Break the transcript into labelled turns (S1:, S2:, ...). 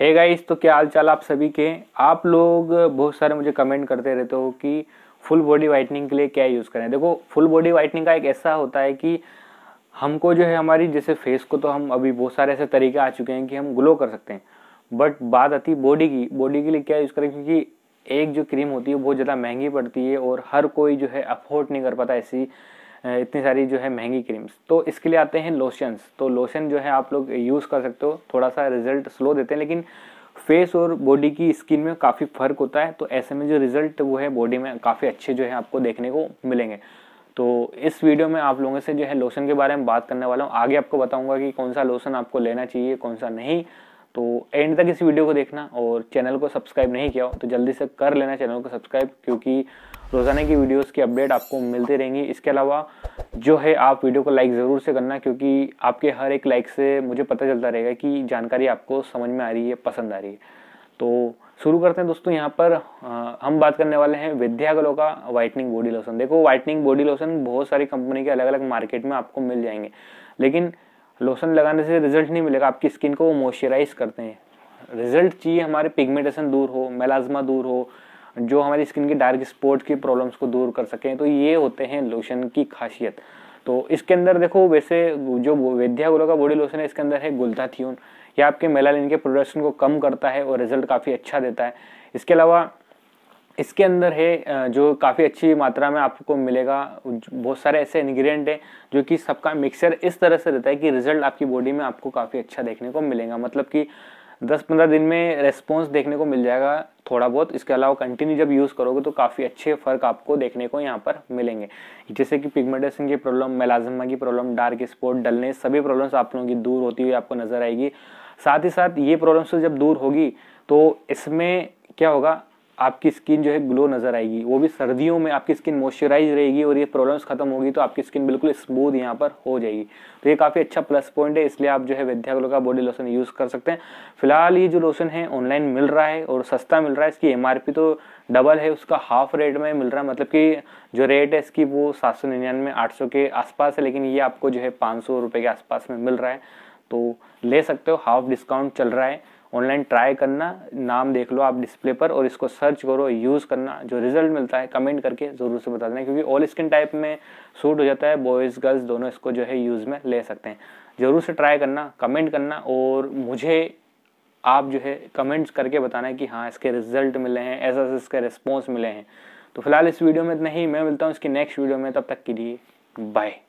S1: हे hey guys तो क्या हाल चाल आप सभी के आप लोग बहुत सारे मुझे कमेंट करते रहते हो कि फुल बॉडी वाइटनिंग के लिए क्या यूज़ करें देखो फुल बॉडी वाइटनिंग का एक ऐसा होता है कि हमको जो है हमारी जैसे फेस को तो हम अभी बहुत सारे ऐसे तरीके आ चुके हैं कि हम ग्लो कर सकते हैं बट बात आती है बॉडी की बॉडी के लिए क्या यूज़ करें क्योंकि एक जो क्रीम होती है बहुत ज़्यादा महंगी पड़ती है और हर कोई जो है अफोर्ड नहीं कर पाता ऐसी इतनी सारी जो है महंगी क्रीम्स तो इसके लिए आते हैं लोशंस तो लोशन जो है आप लोग यूज़ कर सकते हो थोड़ा सा रिजल्ट स्लो देते हैं लेकिन फेस और बॉडी की स्किन में काफ़ी फ़र्क होता है तो ऐसे में जो रिज़ल्ट वो है बॉडी में काफ़ी अच्छे जो है आपको देखने को मिलेंगे तो इस वीडियो में आप लोगों से जो है लोशन के बारे में बात करने वाला हूँ आगे आपको बताऊँगा कि कौन सा लोशन आपको लेना चाहिए कौन सा नहीं तो एंड तक इस वीडियो को देखना और चैनल को सब्सक्राइब नहीं किया हो तो जल्दी से कर लेना चैनल को सब्सक्राइब क्योंकि रोज़ाना की वीडियोस की अपडेट आपको मिलती रहेंगी इसके अलावा जो है आप वीडियो को लाइक ज़रूर से करना क्योंकि आपके हर एक लाइक से मुझे पता चलता रहेगा कि जानकारी आपको समझ में आ रही है पसंद आ रही है तो शुरू करते हैं दोस्तों यहाँ पर आ, हम बात करने वाले हैं विद्यागलो का वाइटनिंग बॉडी लोशन देखो वाइटनिंग बॉडी लोशन बहुत सारी कंपनी के अलग अलग मार्केट में आपको मिल जाएंगे लेकिन लोशन लगाने से रिजल्ट नहीं मिलेगा आपकी स्किन को वो मॉइस्चराइज करते हैं रिजल्ट चाहिए हमारे पिगमेंटेशन दूर हो मेलाजमा दूर हो जो हमारी स्किन की डार्क स्पॉट की प्रॉब्लम्स को दूर कर सकें तो ये होते हैं लोशन की खासियत तो इसके अंदर देखो वैसे जो वैद्या गुरु का बॉडी लोशन है इसके अंदर है गुलथाथियून ये आपके मेलालिन के प्रोडक्शन को कम करता है और रिजल्ट काफ़ी अच्छा देता है इसके अलावा इसके अंदर है जो काफ़ी अच्छी मात्रा में आपको मिलेगा बहुत सारे ऐसे इन्ग्रीडियंट हैं जो कि सबका मिक्सर इस तरह से रहता है कि रिजल्ट आपकी बॉडी में आपको काफ़ी अच्छा देखने को मिलेगा मतलब कि दस पंद्रह दिन में रेस्पॉन्स देखने को मिल जाएगा थोड़ा बहुत इसके अलावा कंटिन्यू जब यूज़ करोगे तो काफ़ी अच्छे फ़र्क आपको देखने को यहाँ पर मिलेंगे जैसे कि पिगमेंटेशन की प्रॉब्लम मेलाजमा की प्रॉब्लम डार्क स्पॉट डलनेस सभी प्रॉब्लम्स आप लोगों की दूर होती हुई आपको नज़र आएगी साथ ही साथ ये प्रॉब्लम्स तो जब दूर होगी तो इसमें क्या होगा आपकी स्किन जो है ग्लो नज़र आएगी वो भी सर्दियों में आपकी स्किन मॉइस्चराइज रहेगी और ये प्रॉब्लम्स खत्म होगी तो आपकी स्किन बिल्कुल स्मूथ यहाँ पर हो जाएगी तो ये काफ़ी अच्छा प्लस पॉइंट है इसलिए आप जो है विद्याग्लो का बॉडी लोशन यूज़ कर सकते हैं फिलहाल ये जो लोशन है ऑनलाइन मिल रहा है और सस्ता मिल रहा है इसकी एम तो डबल है उसका हाफ रेट में मिल रहा है मतलब कि जो रेट है इसकी वो सात सौ निन्यानवे आठ सौ के आसपास है लेकिन ये आपको जो है पाँच सौ रुपये के आसपास में मिल रहा है तो ले सकते हो हाफ डिस्काउंट चल रहा है ऑनलाइन ट्राई करना नाम देख लो आप डिस्प्ले पर और इसको सर्च करो यूज़ करना जो रिजल्ट मिलता है कमेंट करके ज़रूर से बता देना क्योंकि ऑल स्किन टाइप में सूट हो जाता है बॉयज़ गर्ल्स दोनों इसको जो है यूज़ में ले सकते हैं ज़रूर से ट्राई करना कमेंट करना और मुझे आप जो है कमेंट्स करके बताना है कि हाँ इसके रिजल्ट मिले हैं ऐसा ऐसा इसके रिस्पॉन्स मिले हैं तो फिलहाल इस वीडियो में इतना ही मैं मिलता हूँ इसकी नेक्स्ट वीडियो में तब तक के लिए बाय